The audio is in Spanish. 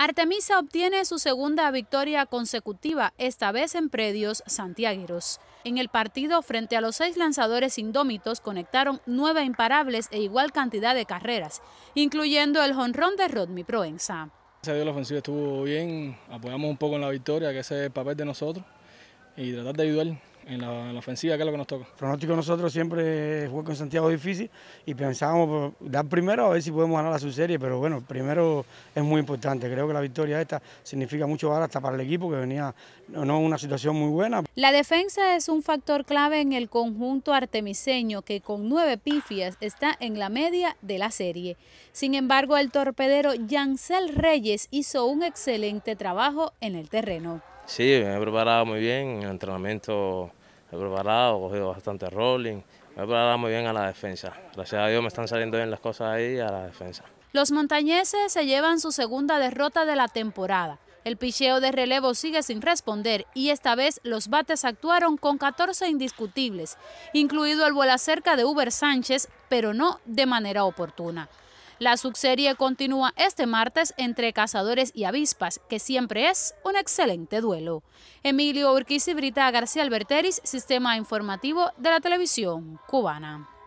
Artemisa obtiene su segunda victoria consecutiva, esta vez en predios santiagueros. En el partido, frente a los seis lanzadores indómitos, conectaron nueve imparables e igual cantidad de carreras, incluyendo el jonrón de Rodney Proenza. Se la ofensiva, estuvo bien, apoyamos un poco en la victoria, que ese es el papel de nosotros, y tratar de ayudar en la, ofensiva, que es lo que nos toca. pronóstico nosotros siempre fue con Santiago difícil y pensábamos dar primero a ver si podemos ganar la subserie, pero bueno, primero es muy importante. Creo que la victoria esta significa mucho ahora hasta para el equipo que venía no una situación muy buena. La defensa es un factor clave en el conjunto artemiseño que con nueve pifias está en la media de la serie. Sin embargo, el torpedero Yancel Reyes hizo un excelente trabajo en el terreno. Sí, me he preparado muy bien, en el entrenamiento he preparado, he cogido bastante rolling, me he preparado muy bien a la defensa. Gracias a Dios me están saliendo bien las cosas ahí a la defensa. Los montañeses se llevan su segunda derrota de la temporada. El picheo de relevo sigue sin responder y esta vez los bates actuaron con 14 indiscutibles, incluido el vuelo cerca de Uber Sánchez, pero no de manera oportuna. La subserie continúa este martes entre Cazadores y Avispas, que siempre es un excelente duelo. Emilio Urquiz y Brita García Alberteris, Sistema Informativo de la Televisión Cubana.